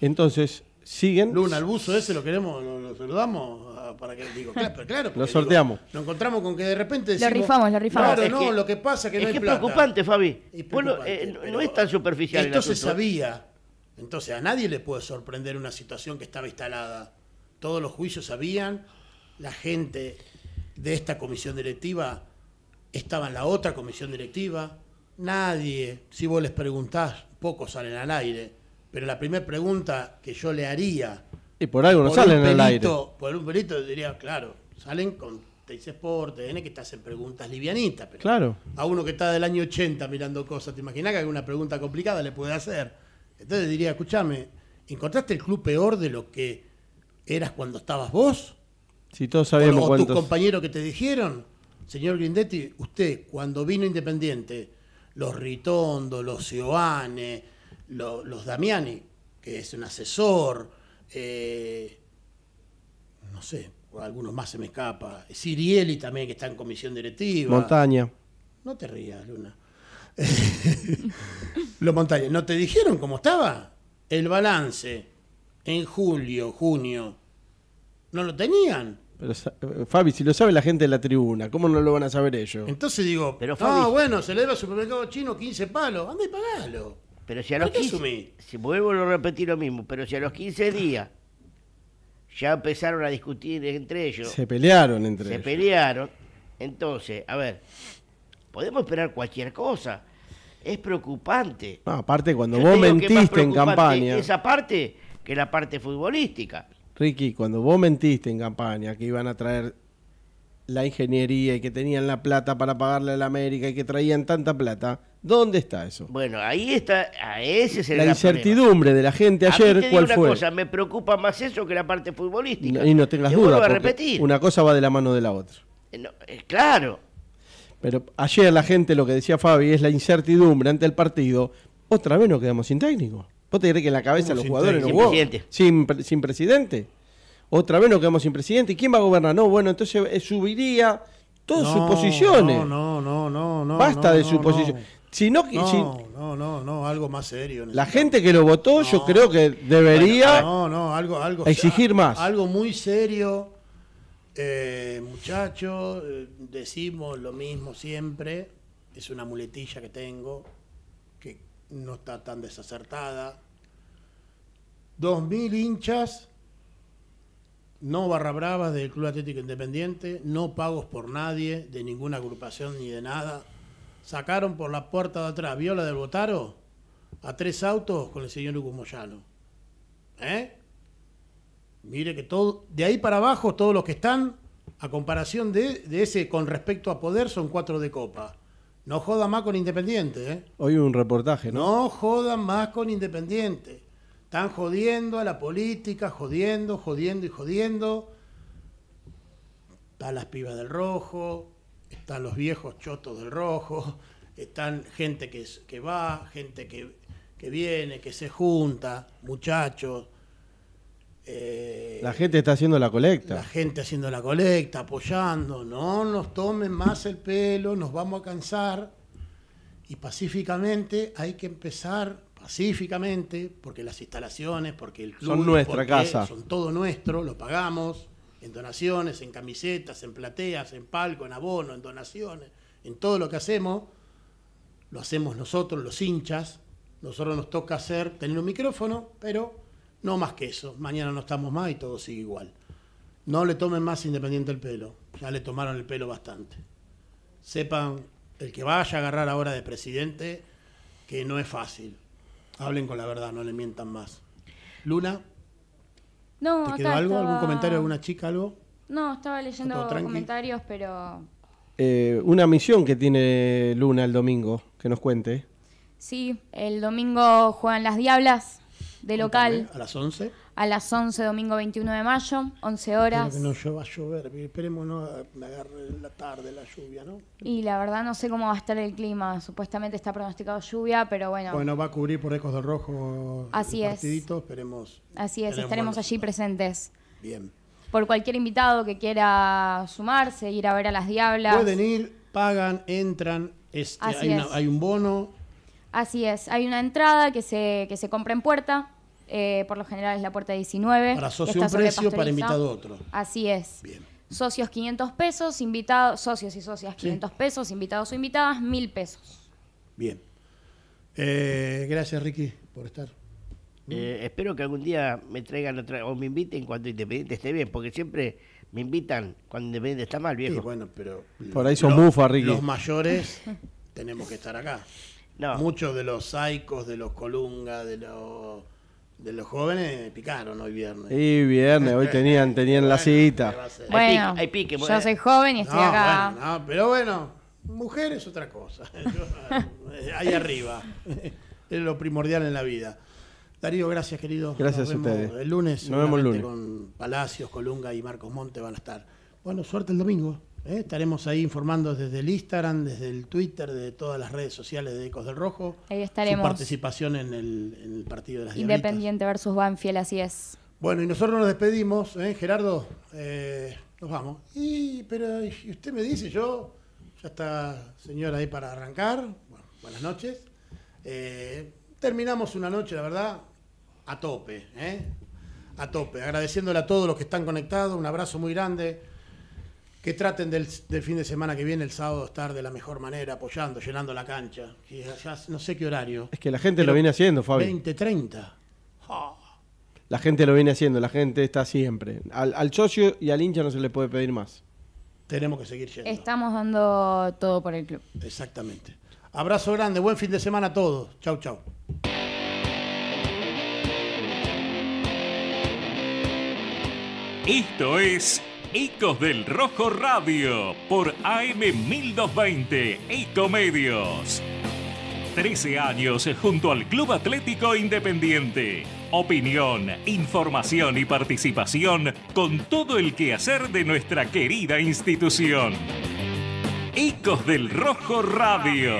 Entonces, siguen. Luna, el buzo ese lo queremos, lo, lo saludamos para, digo, claro, Lo sorteamos. encontramos con que de repente decimos, rifamos, lo rifamos. Claro, no, lo que pasa es que no es preocupante, Fabi. bueno, eh, no es tan superficial Esto se sabía. Entonces a nadie le puede sorprender una situación que estaba instalada. Todos los juicios sabían, la gente de esta comisión directiva estaba en la otra comisión directiva. Nadie, si vos les preguntás, pocos salen al aire. Pero la primera pregunta que yo le haría y por algo no salen en el aire. Por un pelito diría, claro, salen con Teis Sport, TN, que te hacen preguntas livianitas. Pero claro. A uno que está del año 80 mirando cosas, ¿te imaginas que alguna pregunta complicada le puede hacer? Entonces diría, escúchame, ¿encontraste el club peor de lo que eras cuando estabas vos? Si todos sabíamos o, tus compañeros que te dijeron, señor Grindetti, usted cuando vino Independiente, los Ritondo, los Giovanni, los Damiani, que es un asesor, eh, no sé, algunos más se me escapa, Sirieli también que está en comisión directiva. Montaña. No te rías, Luna. Los Montaña, ¿no te dijeron cómo estaba? El balance en julio, junio, no lo tenían. Fabi, si lo sabe la gente de la tribuna, ¿cómo no lo van a saber ellos? Entonces digo, Pero, ah, bueno, se le debe al supermercado chino 15 palos, anda y pagalo. Pero si a los 15, vuelvo lo mismo, pero si a los 15 días ya empezaron a discutir entre ellos. Se pelearon entre se ellos. Se pelearon. Entonces, a ver, podemos esperar cualquier cosa. Es preocupante. aparte, cuando vos mentiste en campaña. Esa parte que la parte futbolística. Ricky, cuando vos mentiste en campaña que iban a traer la ingeniería y que tenían la plata para pagarle a la América y que traían tanta plata, ¿Dónde está eso? Bueno, ahí está, ah, ese es La incertidumbre de la gente ayer, ¿cuál una fue? cosa, me preocupa más eso que la parte futbolística. y no tengas te duda, una cosa va de la mano de la otra. Eh, eh, claro. Pero ayer la gente, lo que decía Fabi, es la incertidumbre ante el partido. Otra vez nos quedamos sin técnico. ¿Vos te crees que en la cabeza de los jugadores no jugó? Sin, sin presidente. Otra vez nos quedamos sin presidente. ¿Y quién va a gobernar? No, bueno, entonces eh, subiría... Todas sus posiciones. No, no, no, no. Basta de suposiciones no, no, no, no, algo más serio. La gente que lo votó, yo creo que debería no, algo, algo, exigir más. Algo muy serio, eh, muchachos, eh, decimos lo mismo siempre, es una muletilla que tengo, que no está tan desacertada. Dos mil hinchas, no barra bravas del Club Atlético Independiente, no pagos por nadie, de ninguna agrupación ni de nada sacaron por la puerta de atrás, viola del Botaro, a tres autos con el señor Hugo Moyano. ¿Eh? Mire que todo, de ahí para abajo, todos los que están, a comparación de, ese con respecto a poder, son cuatro de copa. No jodan más con Independiente. ¿eh? Hoy un reportaje, ¿no? No jodan más con Independiente. Están jodiendo a la política, jodiendo, jodiendo y jodiendo. Están las pibas del rojo, están los viejos chotos del rojo, están gente que, que va, gente que, viene, que se junta, muchachos. Eh, la gente está haciendo la colecta. La gente haciendo la colecta, apoyando. No nos tomen más el pelo, nos vamos a cansar. Y pacíficamente hay que empezar, pacíficamente, porque las instalaciones, porque el club. Son nuestra casa. Son todo nuestro, lo pagamos en donaciones, en camisetas, en plateas, en palco, en abono, en donaciones, en todo lo que hacemos, lo hacemos nosotros, los hinchas. Nosotros nos toca hacer, tener un micrófono, pero no más que eso. Mañana no estamos más y todo sigue igual. No le tomen más Independiente el pelo. Ya le tomaron el pelo bastante. Sepan, el que vaya a agarrar ahora de presidente, que no es fácil. Hablen con la verdad, no le mientan más. Luna quedó algo? ¿Algún comentario de alguna chica, algo? No, estaba leyendo comentarios, pero... Eh, una misión que tiene Luna el domingo, que nos cuente. Sí, el domingo juegan las Diablas de local. ¿A las 11? a las 11, domingo 21 de mayo, 11 horas. no va a llover, esperemos no agarre la tarde la lluvia, ¿no? Y la verdad no sé cómo va a estar el clima, supuestamente está pronosticado lluvia, pero bueno. Bueno, va a cubrir por Ecos del Rojo Así el es. esperemos. Así es, estaremos allí presentes. Bien. Por cualquier invitado que quiera sumarse, ir a ver a las Diablas. Pueden ir, pagan, entran, este, hay, hay un bono. Así es, hay una entrada que se, que se compra en puerta, eh, por lo general es la puerta 19. Para socio un precio, para invitado otro. Así es. Socios 500 pesos, invitados, socios y socias 500 pesos, invitados o invitadas 1000 pesos. Bien. Eh, gracias Ricky por estar. Eh, espero que algún día me traigan otra, o me inviten cuando Independiente esté bien, porque siempre me invitan cuando Independiente está mal, viejo. Sí, bueno, pero por ahí son mufas, Ricky. Los mayores tenemos que estar acá. No. Muchos de los saicos, de los colungas, de los de los jóvenes picaron hoy viernes. Y viernes, hoy tenían, tenían la cita. Bueno, hay pique, yo soy joven y estoy acá. no, pero bueno, mujer es otra cosa. Eh, ahí arriba. Es lo primordial en la vida. Darío, gracias querido. Gracias a ustedes. El lunes, Nos vemos el lunes. con Palacios, Colunga y Marcos Monte van a estar. Bueno, suerte el domingo. ¿Eh? Estaremos ahí informando desde el Instagram, desde el Twitter, de todas las redes sociales de Ecos del Rojo. Ahí estaremos. Su participación en el, partido de las Independiente versus Banfield, así es. Bueno, y nosotros nos despedimos, ¿eh? Gerardo, eh, nos vamos. Y, pero usted me dice, yo, ya está señora ahí para arrancar. buenas noches. terminamos una noche, la verdad, a tope, a tope. Agradeciéndole a todos los que están conectados, un abrazo muy grande que traten del, fin de semana que viene, el sábado, estar de la mejor manera, apoyando, llenando la cancha. no sé qué horario. Es que la gente lo viene haciendo, Fabi. 20, 30. Ah. La gente lo viene haciendo, la gente está siempre. Al, al, socio y al hincha no se le puede pedir más. Tenemos que seguir yendo. Estamos dando todo por el club. Exactamente. Abrazo grande, buen fin de semana a todos. Chau, chau. Esto es Ecos del Rojo Radio por AM1220 Ecomedios. 13 años junto al Club Atlético Independiente. Opinión, información y participación con todo el quehacer de nuestra querida institución. Ecos del Rojo Radio.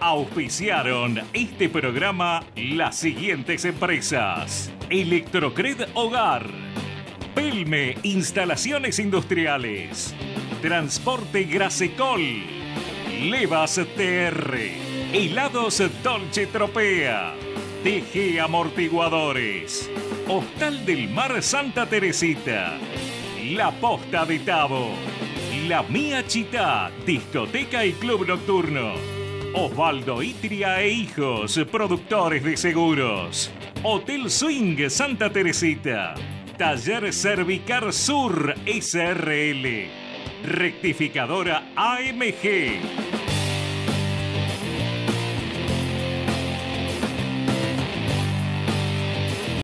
Auspiciaron este programa las siguientes empresas. Electrocred Hogar. Pelme Instalaciones Industriales, Transporte Grasecol, Levas TR, Helados Dolce Tropea, TG Amortiguadores, Hostal del Mar Santa Teresita, La Posta de Tabo, La Mía Chita, Discoteca y Club Nocturno, Osvaldo Itria e Hijos, productores de seguros, Hotel Swing Santa Teresita. Taller Cervicar Sur SRL. Rectificadora AMG